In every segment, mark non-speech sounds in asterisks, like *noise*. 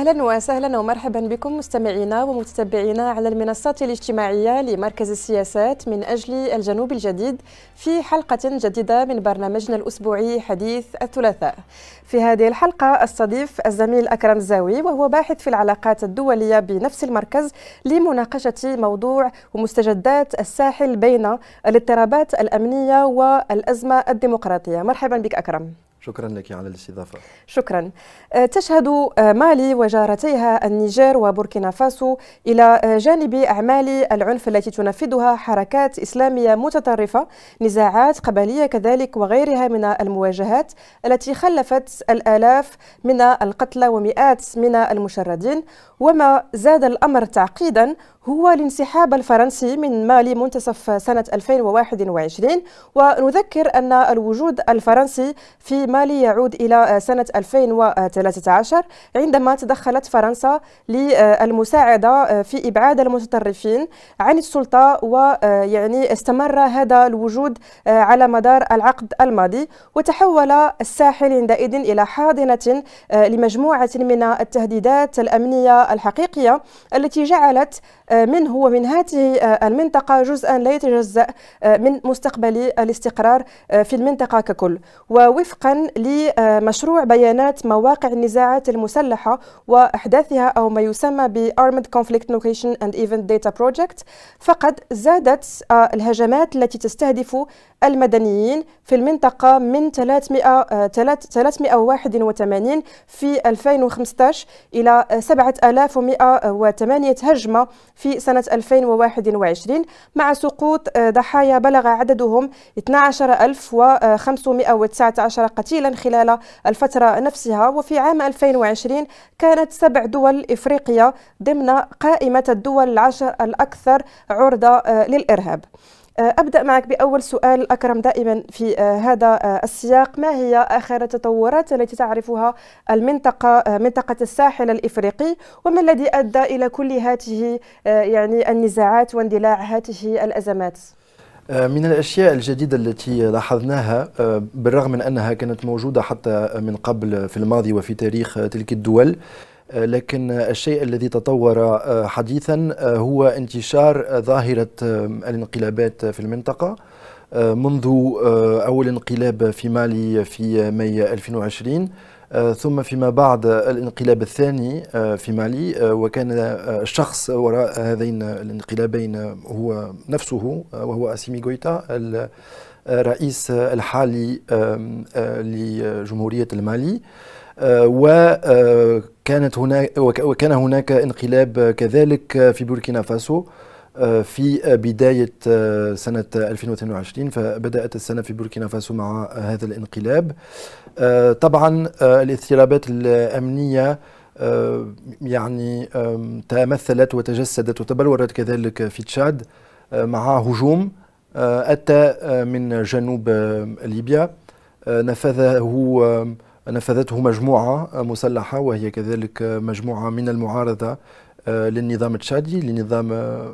أهلا وسهلا ومرحبا بكم مستمعينا ومتتبعينا على المنصات الاجتماعية لمركز السياسات من أجل الجنوب الجديد في حلقة جديدة من برنامجنا الأسبوعي حديث الثلاثاء في هذه الحلقة استضيف الزميل أكرم زاوي وهو باحث في العلاقات الدولية بنفس المركز لمناقشة موضوع ومستجدات الساحل بين الاضطرابات الأمنية والأزمة الديمقراطية مرحبا بك أكرم شكرا لك على الاستضافة شكرا آه، تشهد آه، مالي وجارتيها النيجر وبوركينا فاسو إلى آه، جانب أعمال العنف التي تنفذها حركات إسلامية متطرفة نزاعات قبلية كذلك وغيرها من المواجهات التي خلفت الآلاف من القتلى ومئات من المشردين وما زاد الأمر تعقيدا هو الانسحاب الفرنسي من مالي منتصف سنة 2021 ونذكر أن الوجود الفرنسي في مالي يعود إلى سنة 2013 عندما تدخلت فرنسا للمساعدة في إبعاد المتطرفين عن السلطة ويعني استمر هذا الوجود على مدار العقد الماضي وتحول الساحل عندئذ إلى حاضنة لمجموعة من التهديدات الأمنية الحقيقية التي جعلت آه، منه ومن هذه آه، المنطقة جزءا لا يتجزأ آه، من مستقبل الاستقرار في المنطقة ككل ووفقا لمشروع بيانات مواقع النزاعات المسلحة وأحداثها أو ما يسمى بـ Armed Conflict Location and Event Data Project فقد زادت الهجمات التي تستهدف المدنيين في المنطقة من 300 381 آه، في 2015 إلى 7108 هجمة في سنة 2021 مع سقوط آه، ضحايا بلغ عددهم 12519 قتيلا خلال الفترة نفسها وفي عام 2020 كانت سبع دول إفريقية ضمن قائمة الدول العشر الأكثر عرضة آه، للإرهاب أبدأ معك بأول سؤال أكرم دائما في آه، هذا آه، السياق ما هي آخر التطورات التي تعرفها المنطقة آه، منطقة الساحل الإفريقي وما الذي أدى إلى كل هذه يعني النزاعات واندلاع هذه الأزمات؟ من الأشياء الجديدة التي لاحظناها بالرغم من أنها كانت موجودة حتى من قبل في الماضي وفي تاريخ تلك الدول لكن الشيء الذي تطور آه، حديثا آه، هو انتشار آه، ظاهرة الانقلابات في المنطقة منذ أول انقلاب في مالي في ماي 2020 ثم فيما بعد الانقلاب الثاني في مالي وكان الشخص وراء هذين الانقلابين هو نفسه وهو أسيمي غويتا الرئيس الحالي لجمهورية المالي آه، وكانت آه، هناك وكان هناك انقلاب كذلك في بوركينا فاسو آه، في بداية سنة 2022 فبدأت السنة في بوركينا فاسو مع هذا الانقلاب طبعا الاضطرابات الأمنية يعني تمثلت وتجسدت وتبلورت كذلك في تشاد مع هجوم أتى من جنوب ليبيا نفذه نفذته مجموعة مسلحة وهي كذلك مجموعة من المعارضة آه، للنظام التشادي لنظام آه،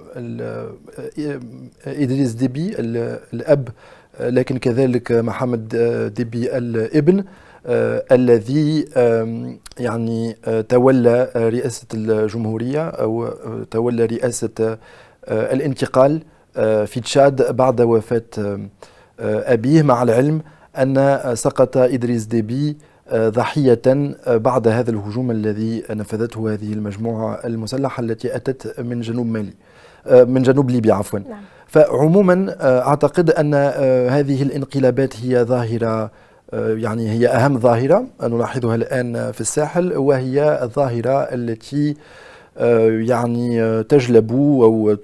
إدريس ديبي الأب آه، لكن كذلك محمد ديبي الابن الذي يعني تولى رئاسة الجمهورية أو تولى رئاسة الانتقال في تشاد بعد وفاة أبيه مع العلم أن سقط إدريس ديبي آه، ضحية آه، بعد هذا الهجوم الذي نفذته هذه المجموعة المسلحة التي أتت من جنوب مالي آه، من جنوب ليبيا عفوا نعم. فعموما أعتقد أن هذه الانقلابات هي ظاهرة يعني هي أهم ظاهرة نلاحظها الآن في الساحل وهي الظاهرة التي يعني تجلب او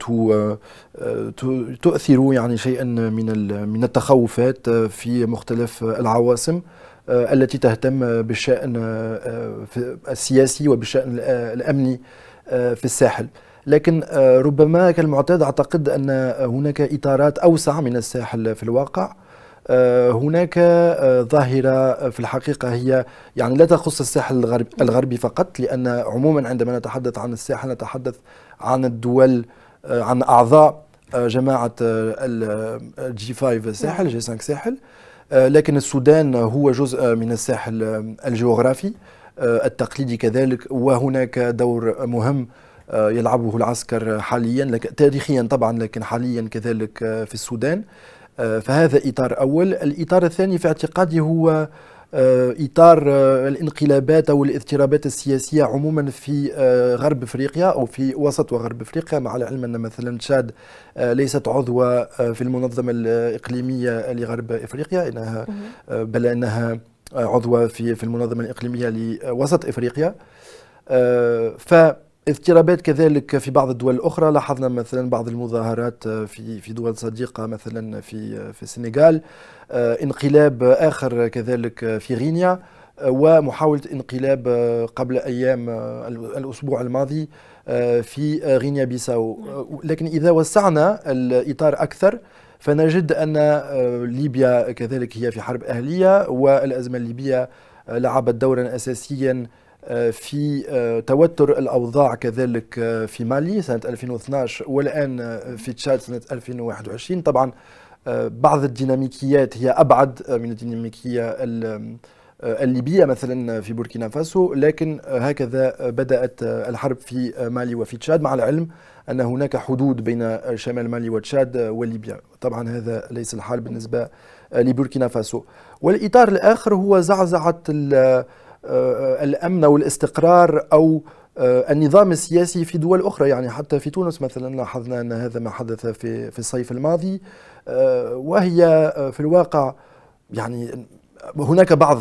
تؤثر يعني شيئا من من التخوفات في مختلف العواصم آه، التي تهتم بالشأن آه، السياسي وبالشأن آه، الأمني في الساحل لكن ربما كالمعتاد أعتقد أن هناك إطارات أوسع من الساحل في الواقع هناك ظاهرة في الحقيقة هي يعني لا تخص الساحل الغربي فقط لأن عموما عندما نتحدث عن الساحل نتحدث عن الدول عن أعضاء جماعة الجي 5 ساحل جي 5 ساحل آه، لكن السودان هو جزء من الساحل الجغرافي آه، التقليدي كذلك وهناك دور مهم آه، يلعبه العسكر حاليا تاريخيا طبعا لكن حاليا كذلك في السودان فهذا إطار أول الإطار الثاني في اعتقادي هو آه، اطار آه، الانقلابات او الاضطرابات السياسيه عموما في آه، غرب افريقيا او في وسط وغرب افريقيا مع العلم ان مثلا تشاد ليست عضوه في المنظمه الاقليميه لغرب افريقيا انها بل انها عضوه في المنظمه الاقليميه لوسط افريقيا ف اضطرابات كذلك في بعض الدول الاخرى لاحظنا مثلا بعض المظاهرات آه، في في دول صديقه مثلا في آه، في السنغال آه، انقلاب اخر كذلك في غينيا ومحاولة انقلاب قبل أيام الأسبوع الماضي في غينيا بيساو لكن إذا وسعنا الإطار أكثر فنجد أن ليبيا كذلك هي في حرب أهلية والأزمة الليبية لعبت دورا أساسيا آه، في آه، توتر الأوضاع كذلك آه، في مالي سنة 2012 والآن في تشاد سنة 2021 طبعا بعض الديناميكيات هي أبعد من الديناميكية الليبية مثلا في بوركينا فاسو لكن هكذا بدأت الحرب في مالي وفي تشاد مع العلم أن هناك حدود بين شمال مالي وتشاد وليبيا طبعا هذا ليس الحال بالنسبة لبوركينا فاسو والإطار الآخر هو زعزعة آه، آه، الامن والاستقرار او آه، النظام السياسي في دول اخرى يعني حتى في تونس مثلا لاحظنا ان هذا ما حدث في في الصيف الماضي وهي في الواقع يعني هناك بعض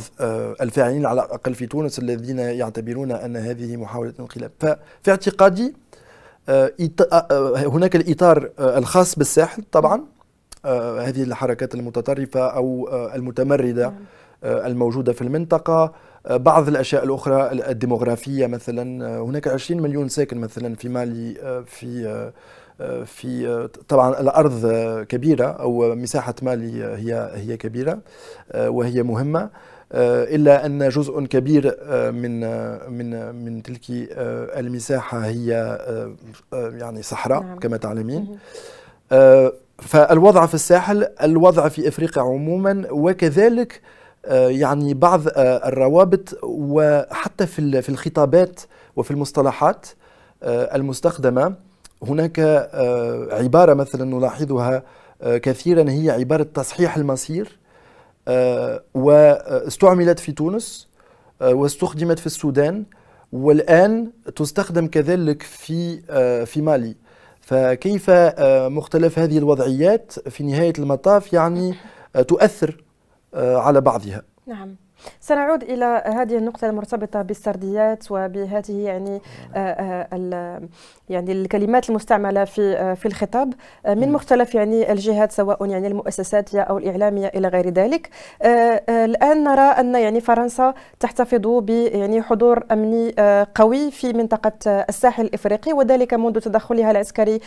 الفاعلين على الاقل في تونس الذين يعتبرون ان هذه محاوله انقلاب ففي اعتقادي هناك الاطار الخاص بالساحل طبعا هذه الحركات المتطرفه او المتمرده نعم. الموجوده في المنطقه بعض الاشياء الاخرى الديموغرافيه مثلا آه، هناك 20 مليون ساكن مثلا في مالي آه، في آه، في طبعا الارض كبيره او مساحه مالي هي هي كبيره وهي مهمه الا ان جزء كبير من من من تلك المساحه هي يعني صحراء نعم. كما تعلمين فالوضع في الساحل الوضع في افريقيا عموما وكذلك آه، يعني بعض آه، الروابط وحتى في الخطابات وفي المصطلحات آه، المستخدمة هناك عبارة مثلا نلاحظها كثيرا هي عبارة تصحيح المصير واستعملت في تونس واستخدمت في السودان والآن تستخدم كذلك في في مالي فكيف مختلف هذه الوضعيات في نهاية المطاف يعني تؤثر آه، على بعضها نعم سنعود إلى هذه النقطة المرتبطة بالسرديات وبهذه يعني آه، آه، يعني الكلمات المستعملة في آه، في الخطاب من مختلف يعني الجهات سواء يعني المؤسسات أو الإعلامية إلى غير ذلك الآن نرى أن يعني فرنسا تحتفظ ب يعني حضور أمني قوي في منطقة الساحل الإفريقي وذلك منذ تدخلها العسكري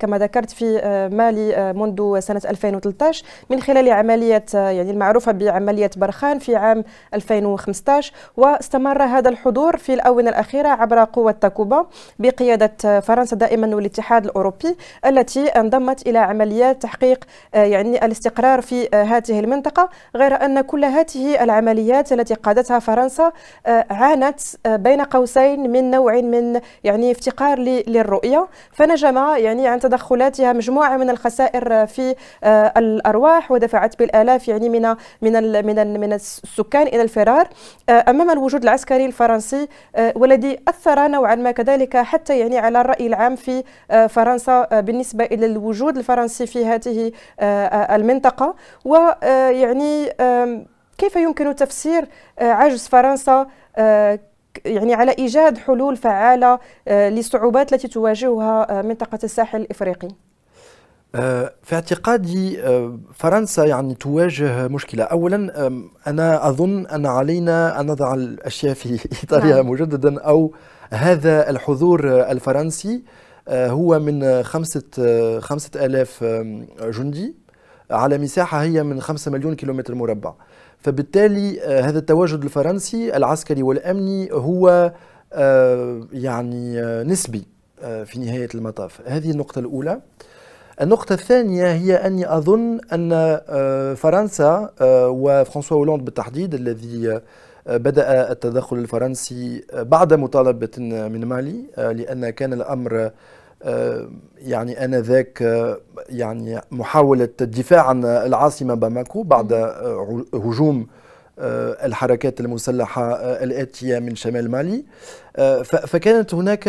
كما ذكرت في مالي منذ سنة 2013 من خلال عملية يعني المعروفة بعملية برخان في عام 2015 واستمر هذا الحضور في الآونة الأخيرة عبر قوة تاكوبا بقيادة فرنسا دائما والاتحاد الأوروبي التي انضمت إلى عمليات تحقيق آه، يعني الاستقرار في آه، هذه المنطقة غير أن كل هذه العمليات التي قادتها فرنسا آه، عانت بين قوسين من نوع من يعني افتقار للرؤية فنجم يعني عن تدخلاتها مجموعة من الخسائر في الأرواح ودفعت بالآلاف يعني من من من من السكان إلى الفرار آه، أمام الوجود العسكري الفرنسي آه، والذي أثر نوعا ما كذلك حتى يعني على الرأي العام في آه، فرنسا بالنسبة إلى الوجود الفرنسي في هذه المنطقة ويعني كيف يمكن تفسير عجز فرنسا يعني على إيجاد حلول فعالة للصعوبات التي تواجهها منطقة الساحل الإفريقي؟ آه، في اعتقادي آه، فرنسا يعني تواجه مشكلة أولا أنا أظن أن علينا أن نضع الأشياء في *laughs* إطارها نعم. مجددا أو هذا الحضور الفرنسي آه، هو من خمسة, خمسة ألاف جندي على مساحة هي من خمسة مليون كيلومتر مربع فبالتالي هذا التواجد الفرنسي العسكري والأمني هو يعني نسبي في نهاية المطاف هذه النقطة الأولى النقطة الثانية هي أني أظن أن آه، فرنسا آه، وفرانسوا هولندا بالتحديد الذي آه، بدأ التدخل الفرنسي بعد مطالبة من مالي لأن كان الأمر يعني انذاك يعني محاوله الدفاع عن العاصمه باماكو بعد هجوم الحركات المسلحه الاتيه من شمال مالي فكانت هناك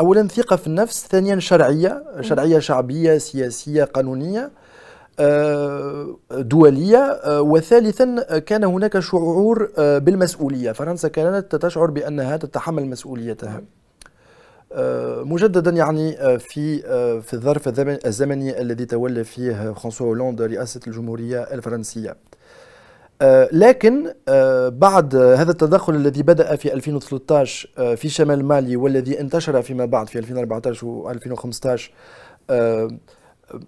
اولا ثقه في النفس ثانيا شرعيه شرعيه شعبيه سياسيه قانونيه آه، دوليه آه، وثالثا كان هناك شعور آه، بالمسؤوليه فرنسا كانت تشعر بانها تتحمل مسؤوليتها مجددا يعني في في الظرف الزمني الذي تولى فيه فرانسوا هولاند رئاسه الجمهوريه الفرنسيه آه، لكن آه، بعد هذا التدخل الذي بدأ في 2013 آه، في شمال مالي والذي انتشر فيما بعد في 2014 و 2015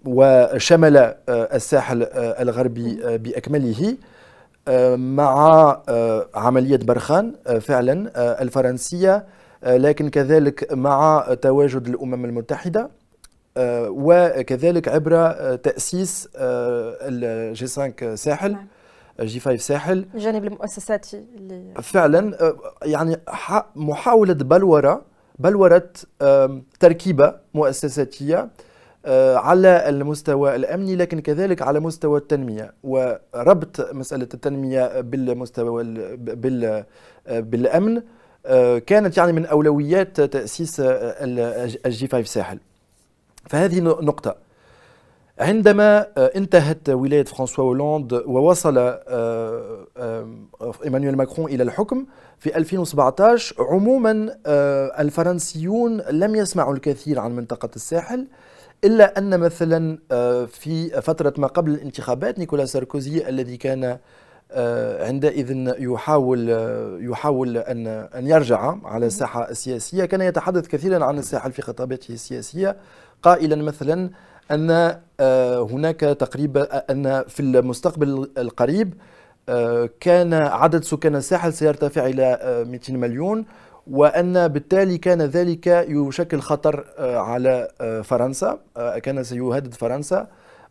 وشمل الساحل الغربي بأكمله مع عملية برخان فعلا الفرنسية لكن كذلك مع تواجد الأمم المتحدة وكذلك عبر تأسيس الجي 5 ساحل نعم. جي 5 ساحل الجانب المؤسساتي اللي فعلا آه، يعني محاوله بلوره بلوره تركيبه مؤسساتيه آه، على المستوى الامني لكن كذلك على مستوى التنميه وربط مساله التنميه بالمستوى بال آه، بالامن كانت يعني من اولويات تاسيس الجي 5 ساحل فهذه نقطه عندما آه، انتهت ولاية فرانسوا هولاند ووصل آه، آه، إيمانويل ماكرون إلى الحكم في 2017 عموما الفرنسيون لم يسمعوا الكثير عن منطقة الساحل إلا أن مثلا في فترة ما قبل الانتخابات نيكولا ساركوزي الذي كان عندئذ يحاول يحاول ان ان يرجع على الساحه السياسيه كان يتحدث كثيرا عن الساحل في خطاباته السياسيه قائلا مثلا ان آه، هناك تقريبا ان في المستقبل القريب آه، كان عدد سكان الساحل سيرتفع الى 200 آه، مليون وان بالتالي كان ذلك يشكل خطر على فرنسا كان سيهدد فرنسا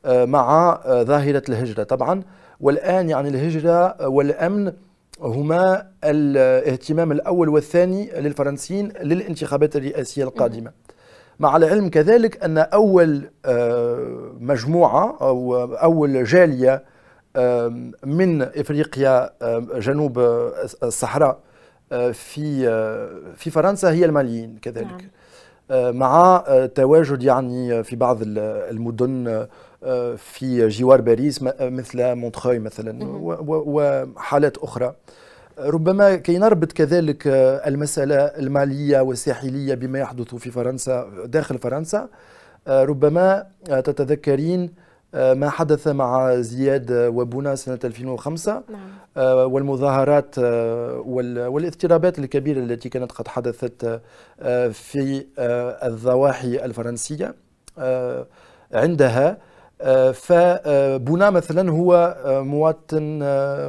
مع ظاهره الهجره طبعا والان يعني الهجره والامن هما الاهتمام الاول والثاني للفرنسيين للانتخابات الرئاسيه القادمه مع العلم كذلك أن أول آه، مجموعة أو أول جالية آه، من إفريقيا آه، جنوب الصحراء في في فرنسا هي الماليين كذلك نعم. مع تواجد يعني في بعض المدن في جوار باريس مثل مونتخوي مثلا وحالات اخرى ربما كي نربط كذلك آه، المسألة المالية والساحلية بما يحدث في فرنسا داخل فرنسا آه، ربما آه، تتذكرين ما حدث مع زياد وبونا سنة 2005 نعم. والمظاهرات والاضطرابات الكبيرة التي كانت قد حدثت في الضواحي الفرنسية عندها فبونا مثلا هو مواطن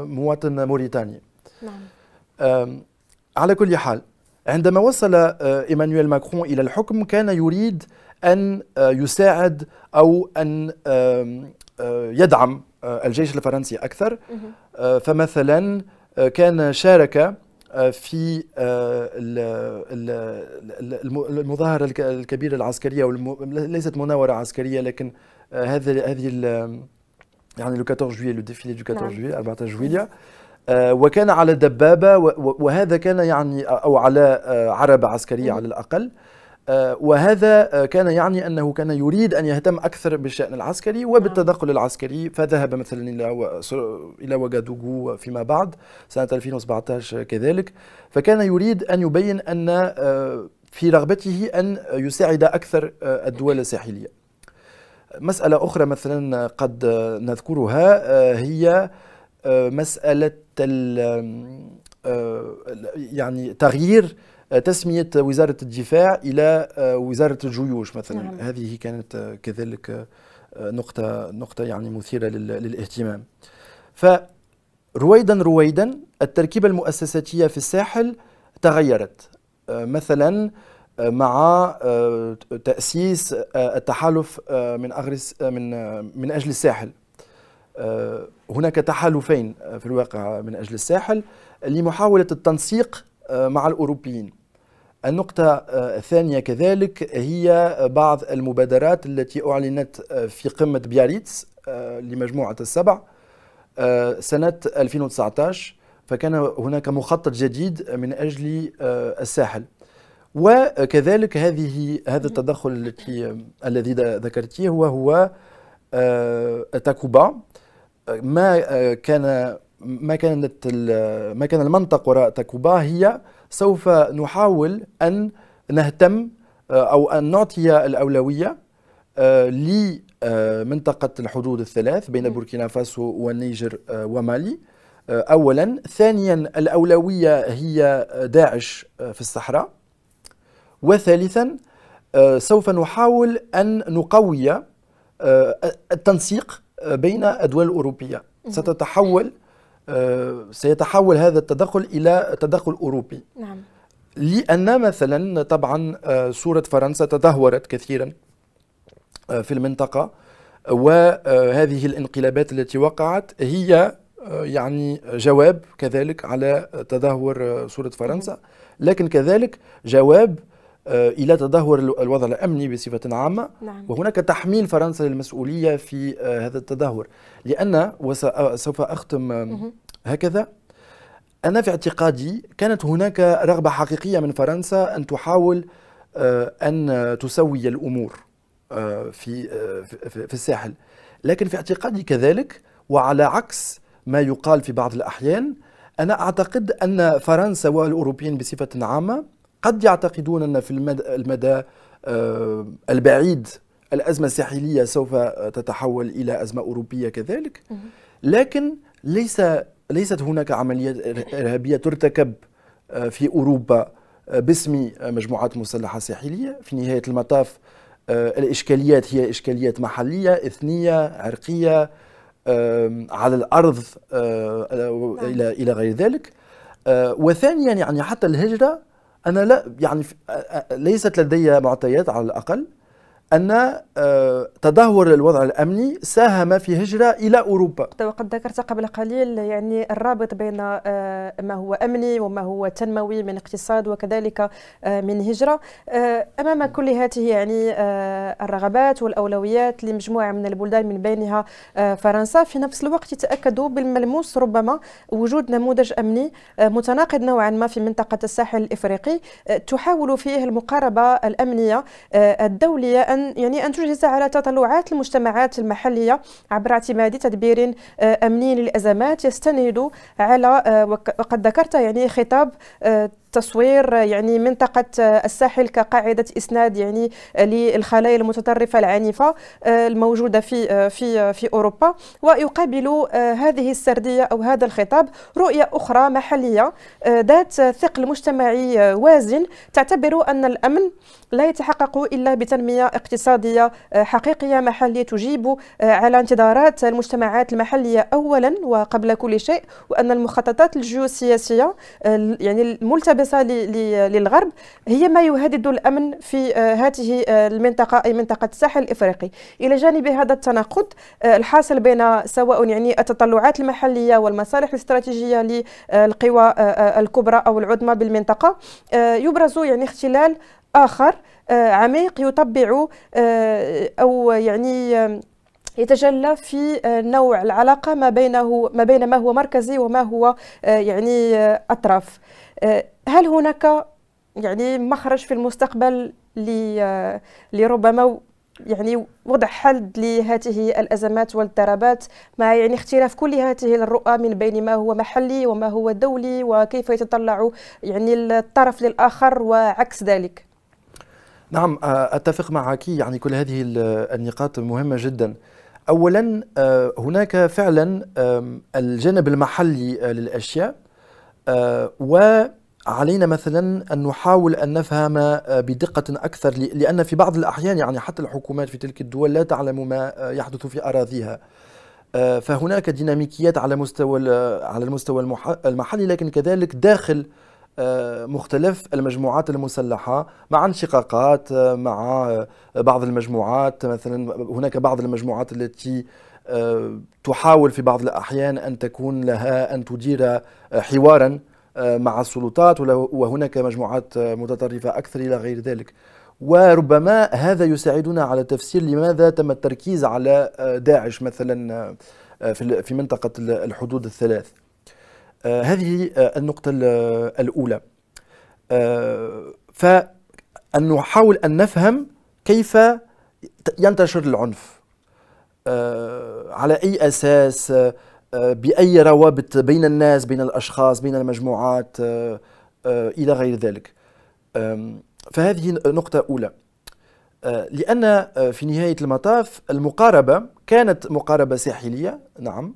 مواطن موريتاني نعم. على كل حال عندما وصل إيمانويل ماكرون إلى الحكم كان يريد أن يساعد أو أن يدعم الجيش الفرنسي أكثر فمثلا كان شارك في المظاهرة الكبيرة العسكرية ليست مناورة عسكرية لكن هذه هذه يعني لو 14 جويلية لو ديفيلي دو 14 جويلية 14 جويلية آه، وكان على دبابة وهذا كان يعني أو على آه، عربة عسكرية على الأقل آه، وهذا كان يعني أنه كان يريد أن يهتم أكثر بالشأن العسكري وبالتدخل العسكري فذهب مثلا إلى إلى وغادوغو فيما بعد سنة 2017 كذلك فكان يريد أن يبين أن في رغبته أن يساعد أكثر الدول الساحلية مسألة أخرى مثلا قد نذكرها هي مسألة آه، يعني تغيير آه، تسمية وزارة الدفاع إلى آه، وزارة الجيوش مثلا نعم. هذه كانت كذلك نقطة نقطة يعني مثيرة للاهتمام فرويدا رويدا التركيبة المؤسساتية في الساحل تغيرت مثلا مع تأسيس التحالف من أغرس من من أجل الساحل آه، هناك تحالفين آه، في الواقع من أجل الساحل لمحاولة التنسيق آه، مع الأوروبيين النقطة الثانية كذلك هي بعض المبادرات التي أعلنت في قمة بياريتس لمجموعة السبع سنة 2019 فكان هناك مخطط جديد من أجل الساحل وكذلك هذه هذا التدخل التي الذي ذكرتيه وهو تاكوبا ما آه، كان ما كانت ما كان المنطق وراء تاكوبا هي سوف نحاول ان نهتم آه، او ان نعطي الاولويه آه، لمنطقه الحدود الثلاث بين بوركينا فاسو والنيجر ومالي اولا ثانيا الاولويه هي داعش في الصحراء وثالثا سوف نحاول ان نقوي التنسيق بين الدول الأوروبية ستتحول آه، سيتحول هذا التدخل إلى تدخل أوروبي نعم. لأن مثلا طبعا آه، صورة فرنسا تدهورت كثيرا آه، في المنطقة وهذه الانقلابات التي وقعت هي يعني جواب كذلك على تدهور صورة فرنسا نعم. لكن كذلك جواب آه، الى تدهور الوضع الامني بصفه عامه نعم. وهناك تحميل فرنسا للمسؤوليه في آه، هذا التدهور لان وسوف اختم هكذا انا في اعتقادي كانت هناك رغبه حقيقيه من فرنسا ان تحاول آه، ان تسوي الامور في في الساحل لكن في اعتقادي كذلك وعلى عكس ما يقال في بعض الاحيان انا اعتقد ان فرنسا والاوروبيين بصفه عامه قد يعتقدون أن في المدى آه، البعيد الأزمة الساحلية سوف تتحول إلى أزمة أوروبية كذلك لكن ليس ليست هناك عمليات إرهابية ترتكب آه، في أوروبا آه، باسم مجموعات مسلحة ساحلية في نهاية المطاف الإشكاليات هي إشكاليات محلية إثنية عرقية على الأرض إلى غير ذلك وثانيا يعني حتى الهجرة انا لا يعني ليست لدي معطيات على الاقل ان آه، تدهور الوضع الامني ساهم في هجره الى اوروبا. وقد ذكرت قبل قليل يعني الرابط بين آه، ما هو امني وما هو تنموي من اقتصاد وكذلك آه، من هجره امام كل هذه يعني الرغبات والاولويات لمجموعه من البلدان من بينها فرنسا في نفس الوقت تاكدوا بالملموس ربما وجود نموذج امني متناقض نوعا ما في منطقه الساحل الافريقي تحاول فيه المقاربه الامنيه الدوليه ان أن يعني أن تجهز على تطلعات المجتمعات المحلية عبر اعتماد تدبير آه، أمني للأزمات يستند على آه، وقد ذكرت يعني خطاب آه، تصوير يعني منطقة الساحل كقاعدة إسناد يعني للخلايا المتطرفة العنيفة آه، الموجودة في آه، في آه، في أوروبا ويقابل هذه السردية أو هذا الخطاب رؤية أخرى محلية ذات ثقل مجتمعي وازن تعتبر أن الأمن لا يتحقق إلا بتنمية اقتصادية حقيقية محلية تجيب على انتظارات المجتمعات المحلية أولا وقبل كل شيء وأن المخططات الجيوسياسية يعني الملتبسة المنافسة للغرب هي ما يهدد الأمن في آه، هذه آه، المنطقة أي منطقة الساحل الإفريقي إلى جانب هذا التناقض آه، الحاصل بين سواء يعني التطلعات المحلية والمصالح الاستراتيجية للقوى الكبرى أو العظمى بالمنطقة يبرز يعني اختلال آخر عميق يطبع أو يعني يتجلى في نوع العلاقه ما بينه ما بين ما هو مركزي وما هو يعني اطراف آه، هل هناك يعني مخرج في المستقبل آه، لربما يعني وضع حل لهذه الأزمات والاضطرابات مع يعني اختلاف كل هذه الرؤى من بين ما هو محلي وما هو دولي وكيف يتطلع يعني الطرف للآخر وعكس ذلك نعم آه، أتفق معك يعني كل هذه النقاط مهمة جدا أولا هناك فعلا الجانب المحلي للأشياء آه، وعلينا مثلا أن نحاول أن نفهم آه، بدقة أكثر لأن في بعض الأحيان يعني حتى الحكومات في تلك الدول لا تعلم ما آه، يحدث في أراضيها فهناك ديناميكيات على مستوى على المستوى المحلي لكن كذلك داخل مختلف المجموعات المسلحة مع انشقاقات مع بعض المجموعات مثلا هناك بعض المجموعات التي آه، تحاول في بعض الأحيان أن تكون لها أن تدير آه، حوارا آه، مع السلطات وهناك مجموعات متطرفة أكثر إلى غير ذلك وربما هذا يساعدنا على تفسير لماذا تم التركيز على داعش مثلا في منطقة الحدود الثلاث هذه النقطة الأولى فأن نحاول أن نفهم كيف ينتشر العنف آه، على أي أساس آه، آه، بأي روابط بين الناس بين الأشخاص بين المجموعات إلى غير ذلك فهذه نقطة أولى لأن في نهاية المطاف المقاربة كانت مقاربة ساحلية نعم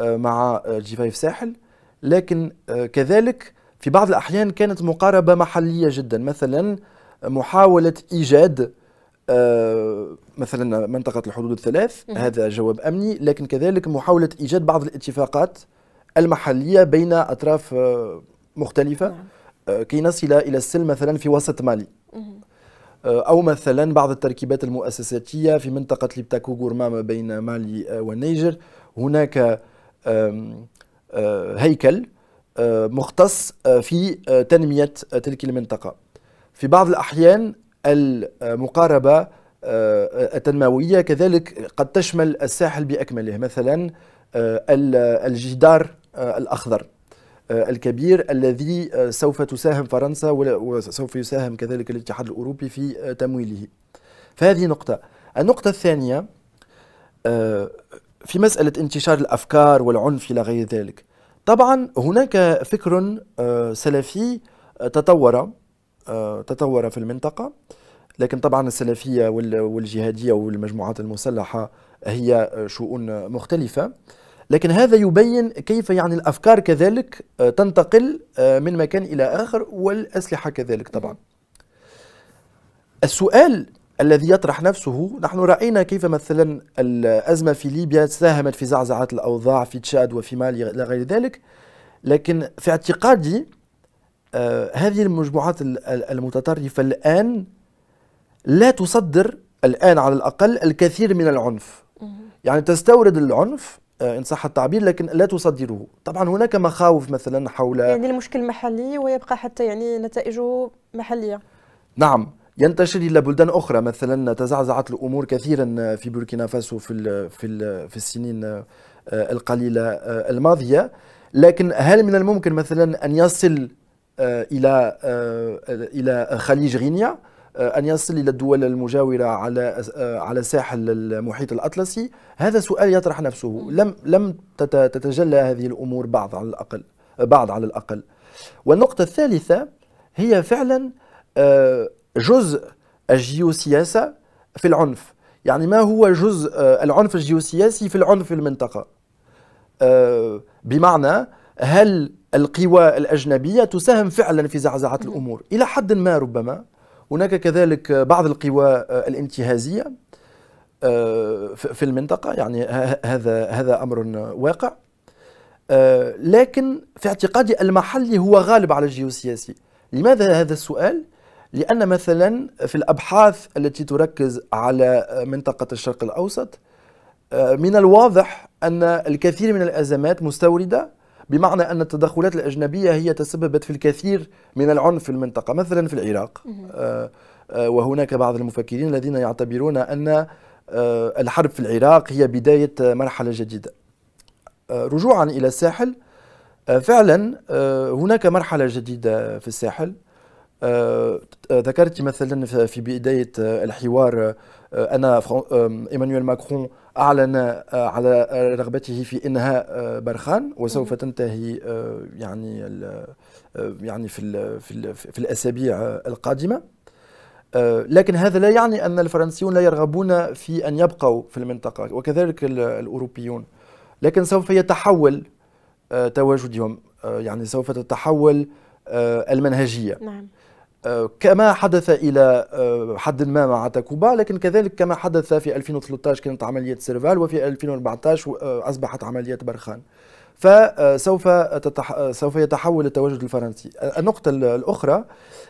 مع جي ساحل لكن كذلك في بعض الأحيان كانت مقاربة محلية جدا مثلا محاولة إيجاد آه، مثلا منطقة الحدود الثلاث هذا جواب أمني لكن كذلك محاولة إيجاد بعض الاتفاقات المحلية بين أطراف آه، مختلفة نعم. آه، كي نصل إلى السلم مثلا في وسط مالي أو مثلا بعض التركيبات المؤسساتية في منطقة ليبتاكو غورما بين مالي والنيجر هناك هيكل مختص في تنمية تلك المنطقة في بعض الأحيان المقاربة آه، التنموية كذلك قد تشمل الساحل بأكمله مثلا آه، الجدار آه، الأخضر الكبير الذي سوف تساهم فرنسا وسوف يساهم كذلك الاتحاد الأوروبي في تمويله فهذه نقطة النقطة الثانية في مسألة انتشار الأفكار والعنف إلى غير ذلك طبعا هناك فكر سلفي تطور آه، تطور في المنطقة لكن طبعا السلفية والجهادية والمجموعات المسلحة هي شؤون مختلفة لكن هذا يبين كيف يعني الأفكار كذلك آه، تنتقل آه، من مكان إلى آخر والأسلحة كذلك طبعا السؤال الذي يطرح نفسه نحن رأينا كيف مثلا الأزمة في ليبيا ساهمت في زعزعة الأوضاع في تشاد وفي مالي إلى غير ذلك لكن في اعتقادي آه، هذه المجموعات المتطرفة الآن لا تصدر الآن على الأقل الكثير من العنف يعني تستورد العنف آه، ان صح التعبير لكن لا تصدره طبعا هناك مخاوف مثلا حول يعني المشكل محلي ويبقى حتى يعني نتائجه محليه نعم ينتشر الى بلدان اخرى مثلا تزعزعت الامور كثيرا في بوركينا فاسو في ال في ال في السنين آه، القليله الماضيه لكن هل من الممكن مثلا ان يصل آه، الى آه، الى خليج غينيا آه، ان يصل الى الدول المجاوره على على ساحل المحيط الاطلسي هذا سؤال يطرح نفسه لم لم تتجلى هذه الامور بعض على الاقل بعض على الاقل والنقطه الثالثه هي فعلا جزء الجيوسياسه في العنف يعني ما هو جزء العنف الجيوسياسي في العنف في المنطقه بمعنى هل القوى الأجنبية تساهم فعلا في زعزعة الأمور إلى حد ما ربما هناك كذلك بعض القوى آه، الانتهازية آه، في المنطقة يعني هذا هذا أمر واقع آه، لكن في اعتقادي المحلي هو غالب على الجيوسياسي لماذا هذا السؤال؟ لأن مثلا في الأبحاث التي تركز على منطقة الشرق الأوسط من الواضح أن الكثير من الأزمات مستوردة بمعنى أن التدخلات الأجنبية هي تسببت في الكثير من العنف في المنطقة مثلا في العراق آه، آه، وهناك بعض المفكرين الذين يعتبرون أن آه، الحرب في العراق هي بداية مرحلة جديدة رجوعا إلى الساحل فعلا هناك مرحلة جديدة في الساحل ذكرت مثلا في بداية الحوار أنا إيمانويل ماكرون أعلن آه، على رغبته في إنهاء آه، برخان وسوف تنتهي آه، يعني يعني في في, في الأسابيع القادمة لكن هذا لا يعني أن الفرنسيون لا يرغبون في أن يبقوا في المنطقة وكذلك الأوروبيون لكن سوف يتحول تواجدهم يعني سوف تتحول المنهجية نعم. آه، كما حدث الى آه، حد ما مع تاكوبا لكن كذلك كما حدث في 2013 كانت عمليه سيرفال وفي 2014 آه، اصبحت عمليه برخان فسوف تتح... سوف يتحول التواجد الفرنسي النقطه الاخرى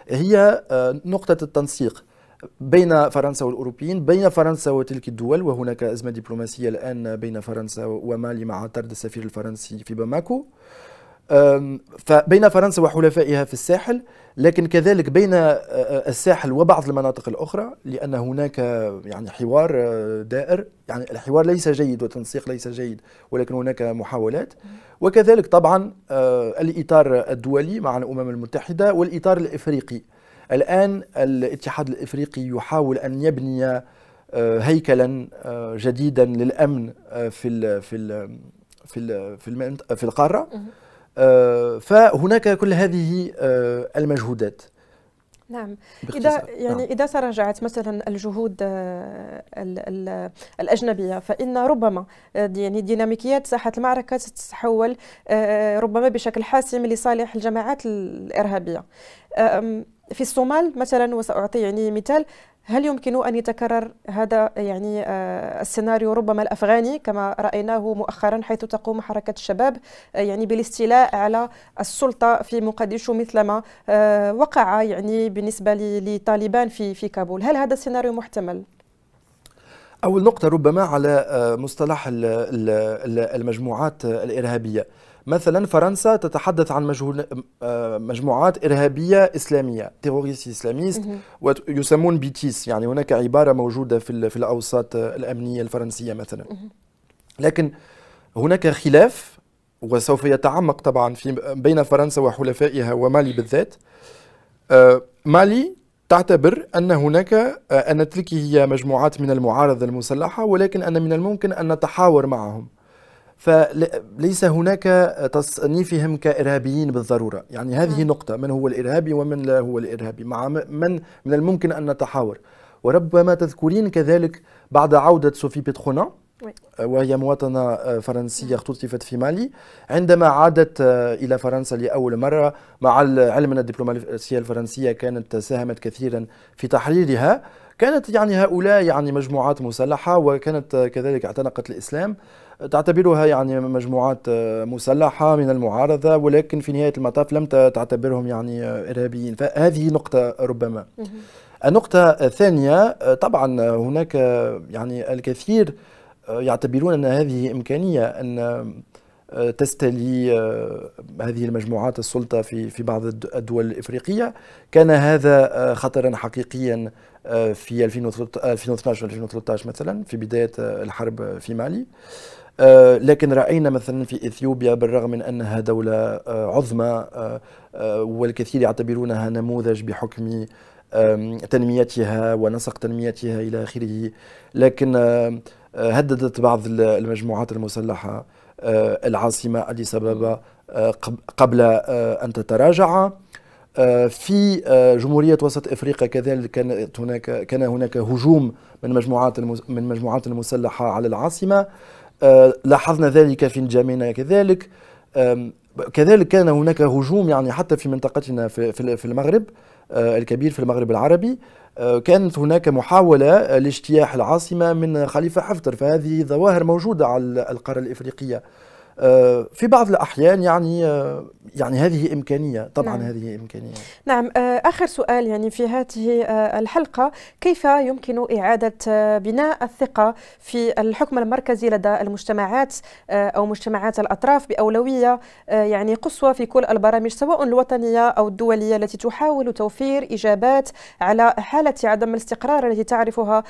هي نقطه التنسيق بين فرنسا والاوروبيين بين فرنسا وتلك الدول وهناك ازمه دبلوماسيه الان بين فرنسا ومالي مع طرد السفير الفرنسي في باماكو فبين فرنسا وحلفائها في الساحل لكن كذلك بين الساحل وبعض المناطق الاخرى لان هناك يعني حوار دائر يعني الحوار ليس جيد والتنسيق ليس جيد ولكن هناك محاولات وكذلك طبعا الاطار الدولي مع الامم المتحده والاطار الافريقي الان الاتحاد الافريقي يحاول ان يبني هيكلا جديدا للامن في ال في ال في ال في, في القاره آه، فهناك كل هذه آه، المجهودات نعم إذا يعني نعم. إذا تراجعت مثلا الجهود آه، الأجنبية فإن ربما يعني ديناميكيات ساحة المعركة تتحول ربما بشكل حاسم لصالح الجماعات الإرهابية في الصومال مثلا وسأعطي يعني مثال هل يمكن أن يتكرر هذا يعني آه، السيناريو ربما الأفغاني كما رأيناه مؤخرا حيث تقوم حركة الشباب آه، يعني بالاستيلاء على السلطة في مقديشو مثلما آه، وقع يعني بالنسبة لطالبان في في كابول هل هذا السيناريو محتمل؟ أول نقطة ربما على مصطلح المجموعات الإرهابية مثلا فرنسا تتحدث عن آه، مجموعات إرهابية إسلامية تيروريست إسلاميست ويسمون بيتيس يعني هناك عبارة موجودة في, في الأوساط آه، الأمنية الفرنسية مثلا لكن هناك خلاف وسوف يتعمق طبعا في بين فرنسا وحلفائها ومالي بالذات آه، مالي تعتبر أن هناك أن تلك هي مجموعات من المعارضة المسلحة ولكن أن من الممكن أن نتحاور معهم فليس هناك تصنيفهم كإرهابيين بالضرورة يعني هذه نعم. نقطة من هو الإرهابي ومن لا هو الإرهابي مع من من الممكن أن نتحاور وربما تذكرين كذلك بعد عودة سوفي بيتخونا وهي مواطنة فرنسية اختطفت في مالي عندما عادت إلى فرنسا لأول مرة مع العلم أن الدبلوماسية الفرنسية كانت ساهمت كثيرا في تحريرها كانت يعني هؤلاء يعني مجموعات مسلحة وكانت كذلك اعتنقت الإسلام تعتبرها يعني مجموعات آه، مسلحة من المعارضة ولكن في نهاية المطاف لم تعتبرهم يعني آه، إرهابيين فهذه نقطة ربما النقطة الثانية آه، طبعا هناك يعني الكثير يعتبرون أن هذه إمكانية أن تستلي هذه المجموعات السلطة في في بعض الدول الإفريقية كان هذا خطرا حقيقيا في 2012 2013 مثلا في بداية الحرب في مالي آه، لكن راينا مثلا في اثيوبيا بالرغم من انها دوله آه، عظمى آه، والكثير يعتبرونها نموذج بحكم تنميتها ونسق تنميتها الى اخره لكن هددت بعض المجموعات المسلحه العاصمه اديس ابابا قبل ان تتراجع في جمهورية وسط افريقيا كذلك كانت هناك كان هناك هجوم من مجموعات من مجموعات المسلحة على العاصمة آه، لاحظنا ذلك في جامعنا كذلك كذلك كان هناك هجوم يعني حتى في منطقتنا في المغرب آه، الكبير في المغرب العربي آه، كانت هناك محاولة لاجتياح العاصمة من خليفة حفتر فهذه ظواهر موجودة على القارة الإفريقية آه، في بعض الأحيان يعني آه، يعني هذه إمكانية طبعا نعم. هذه إمكانية نعم آه، آخر سؤال يعني في هذه الحلقة كيف يمكن إعادة بناء الثقة في الحكم المركزي لدى المجتمعات أو مجتمعات الأطراف بأولوية يعني قصوى في كل البرامج سواء الوطنية أو الدولية التي تحاول توفير إجابات على حالة عدم الاستقرار التي تعرفها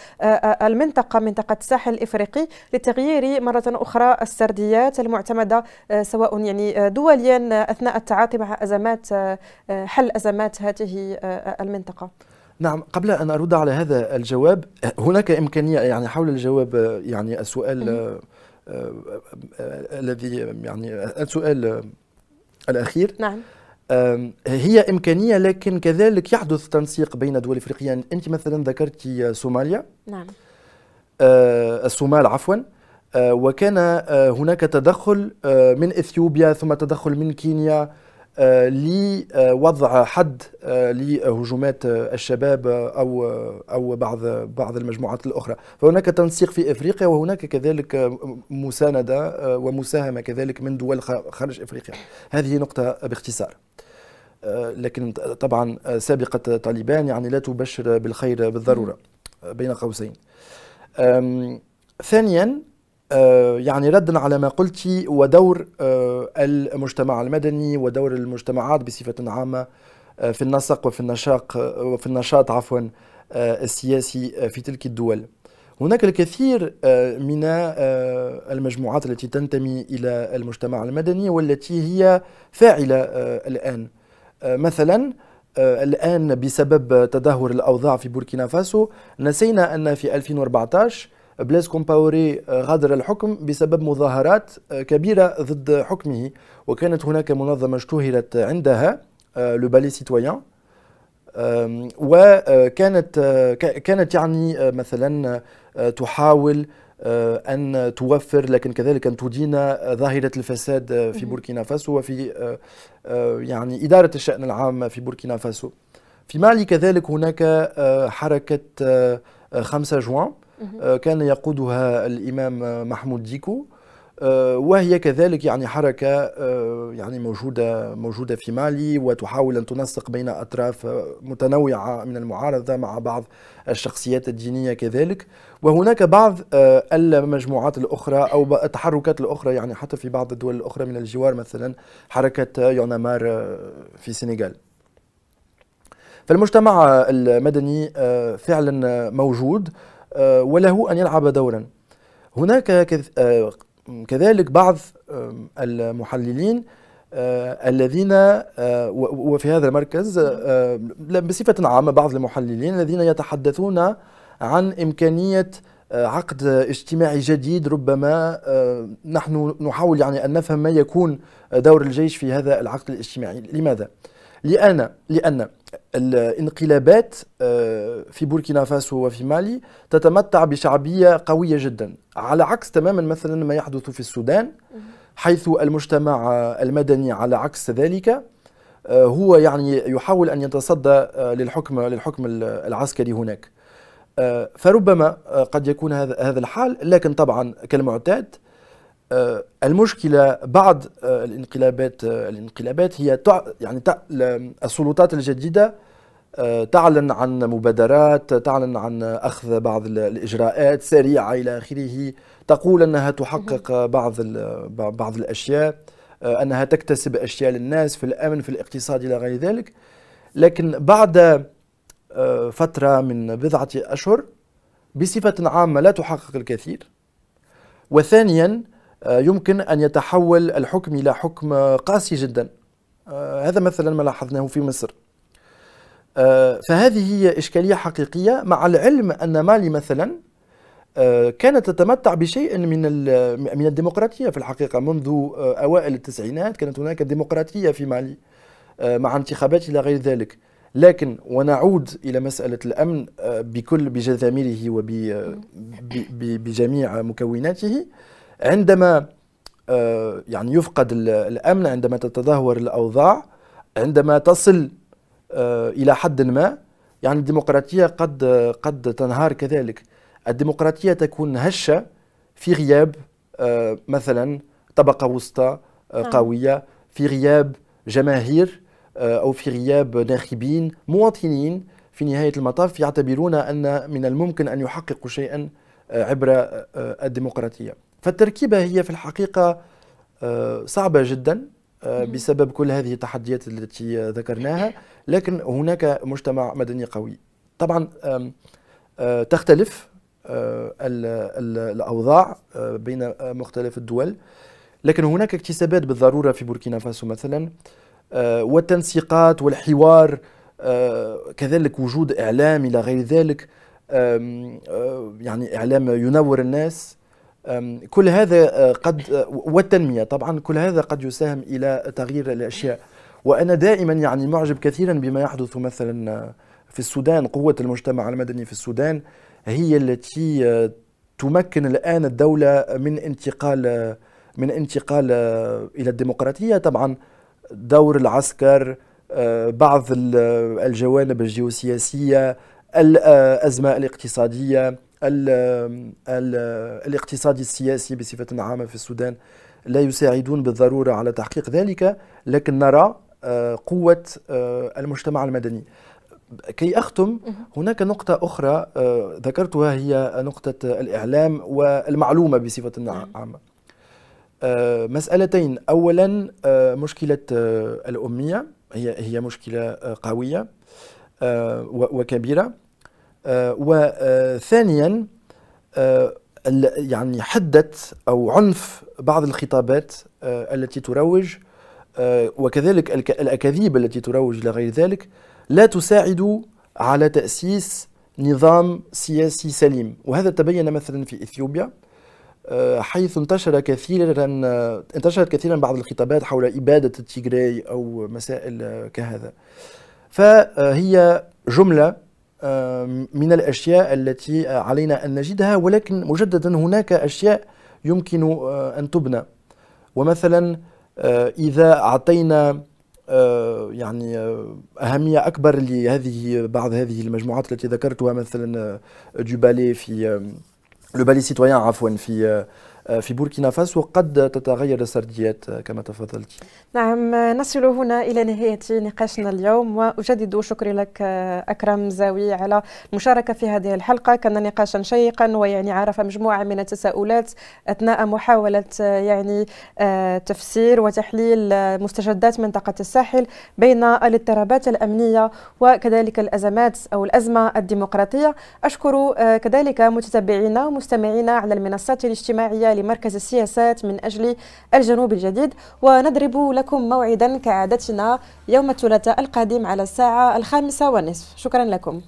المنطقة منطقة الساحل الإفريقي لتغيير مرة أخرى السرديات المعتمدة مدى آه، سواء يعني آه، دوليا آه، اثناء التعاطي مع ازمات حل ازمات هذه المنطقه نعم قبل ان ارد على هذا الجواب هناك امكانيه يعني حول الجواب يعني السؤال الذي يعني السؤال الاخير نعم هي إمكانية لكن كذلك يحدث تنسيق بين دول إفريقيا أنت مثلا ذكرت صوماليا نعم آه الصومال عفوا آه، وكان آه، هناك تدخل آه، من اثيوبيا ثم تدخل من كينيا لوضع حد لهجومات الشباب او او بعض بعض المجموعات الاخرى، فهناك تنسيق في افريقيا وهناك كذلك مسانده ومساهمه كذلك من دول خارج افريقيا، هذه نقطه باختصار. لكن طبعا سابقه طالبان يعني لا تبشر بالخير بالضروره بين قوسين. ثانيا آه، يعني ردا على ما قلت ودور آه، المجتمع المدني ودور المجتمعات بصفة عامة آه، في النسق وفي النشاق وفي النشاط عفوا السياسي في تلك الدول هناك الكثير من المجموعات التي تنتمي إلى المجتمع المدني والتي هي فاعلة الآن مثلا الآن بسبب تدهور الأوضاع في بوركينا فاسو نسينا أن في 2014 بلاise كومباوري euh, غادر الحكم بسبب مظاهرات euh, كبيرة ضد حكمه وكانت هناك منظمة اشتهرت عندها لو بالي سيتويان وكانت كانت يعني euh, مثلا تحاول أن توفر لكن كذلك أن تدين ظاهرة الفساد في بوركينا فاسو وفي يعني إدارة الشأن العام في بوركينا فاسو في مالي كذلك هناك حركة 5 جوان آه، كان يقودها الإمام محمود ديكو آه، وهي كذلك يعني حركة آه، يعني موجودة موجودة في مالي وتحاول أن تنسق بين أطراف متنوعة من المعارضة مع بعض الشخصيات الدينية كذلك وهناك بعض المجموعات الأخرى أو التحركات الأخرى يعني حتى في بعض الدول الأخرى من الجوار مثلا حركة يونامار في السنغال فالمجتمع المدني فعلا موجود آه، وله أن يلعب دورا هناك آه، كذلك بعض المحللين آه، الذين وفي هذا المركز بصفة عامة بعض المحللين الذين يتحدثون عن إمكانية عقد اجتماعي جديد ربما نحن نحاول يعني أن نفهم ما يكون دور الجيش في هذا العقد الاجتماعي لماذا؟ لأن لأن الانقلابات آه، في بوركينا فاسو وفي مالي تتمتع بشعبية قوية جدا على عكس تماما مثلا ما يحدث في السودان حيث المجتمع المدني على عكس ذلك آه، هو يعني يحاول أن يتصدى آه، للحكم للحكم العسكري هناك فربما قد يكون هذا الحال لكن طبعا كالمعتاد آه، المشكله بعد آه، الانقلابات آه، الانقلابات هي يعني السلطات الجديده تعلن عن مبادرات تعلن عن اخذ بعض الاجراءات سريعه الى اخره تقول انها تحقق بعض بعض الاشياء انها تكتسب اشياء للناس في الامن في الاقتصاد الى غير ذلك لكن بعد فتره من بضعه اشهر بصفه عامه لا تحقق الكثير وثانيا آه، يمكن أن يتحول الحكم إلى حكم قاسي جدا آه، هذا مثلا ما لاحظناه في مصر آه، فهذه هي إشكالية حقيقية مع العلم أن مالي مثلا كانت تتمتع بشيء من من الديمقراطية في الحقيقة منذ أوائل التسعينات كانت هناك ديمقراطية في مالي مع انتخابات إلى غير ذلك لكن ونعود إلى مسألة الأمن بكل بجذاميره وبجميع مكوناته عندما آه، يعني يفقد الأمن عندما تتدهور الأوضاع عندما تصل آه، إلى حد ما يعني الديمقراطية قد قد تنهار كذلك الديمقراطية تكون هشة في غياب آه، مثلا طبقة وسطى نعم. قوية في غياب جماهير أو في غياب ناخبين مواطنين في نهاية المطاف يعتبرون أن من الممكن أن يحققوا شيئا عبر الديمقراطية فالتركيبة هي في الحقيقة آه، صعبة جدا آه، بسبب كل هذه التحديات التي ذكرناها لكن هناك مجتمع مدني قوي طبعا آه، تختلف الأوضاع بين مختلف الدول لكن هناك اكتسابات بالضرورة في بوركينا فاسو مثلا والتنسيقات والحوار كذلك وجود إعلام إلى غير ذلك يعني إعلام ينور الناس كل هذا آه، قد آه، والتنمية طبعا كل هذا قد يساهم إلى تغيير الأشياء وأنا دائما يعني معجب كثيرا بما يحدث مثلا آه، في السودان قوة المجتمع المدني في السودان هي التي تمكن الآن الدولة من انتقال من انتقال إلى الديمقراطية طبعا دور العسكر بعض الجوانب الجيوسياسية الأزمة الاقتصادية الاقتصاد السياسي بصفة عامة في السودان لا يساعدون بالضرورة على تحقيق ذلك لكن نرى آه، قوة آه، المجتمع المدني كي أختم هناك نقطة أخرى آه، ذكرتها هي نقطة الإعلام والمعلومة بصفة نعم. عامة مسألتين أولا مشكلة الأمية هي هي مشكلة قوية وكبيرة آه، وثانيا آه، يعني حدة او عنف بعض الخطابات آه، التي تروج وكذلك الاكاذيب التي تروج الى غير ذلك لا تساعد على تاسيس نظام سياسي سليم وهذا تبين مثلا في اثيوبيا حيث انتشر كثيرا انتشرت كثيرا بعض الخطابات حول اباده التيغراي او مسائل كهذا فهي جمله من الأشياء التي علينا أن نجدها ولكن مجددا هناك أشياء يمكن آه، أن تبنى ومثلا آه، إذا أعطينا آه، يعني أهمية أكبر لهذه بعض هذه المجموعات التي ذكرتها مثلا جبالي في لو بالي سيتويان عفوا في آه، في بوركينا فاسو قد تتغير السرديات آه، كما تفضلت نعم آه، نصل هنا إلى نهاية نقاشنا اليوم وأجدد شكري لك أكرم زاوي على المشاركة في هذه الحلقة كان نقاشا شيقا ويعني عرف مجموعة من التساؤلات أثناء محاولة يعني تفسير وتحليل مستجدات منطقة الساحل بين الاضطرابات الأمنية وكذلك الأزمات أو الأزمة الديمقراطية أشكر كذلك متتبعينا ومستمعينا على المنصات الاجتماعية لمركز السياسات من أجل الجنوب الجديد ونضرب لكم موعدا كعادتنا يوم الثلاثاء القادم على الساعة الخامسة والنصف شكرا لكم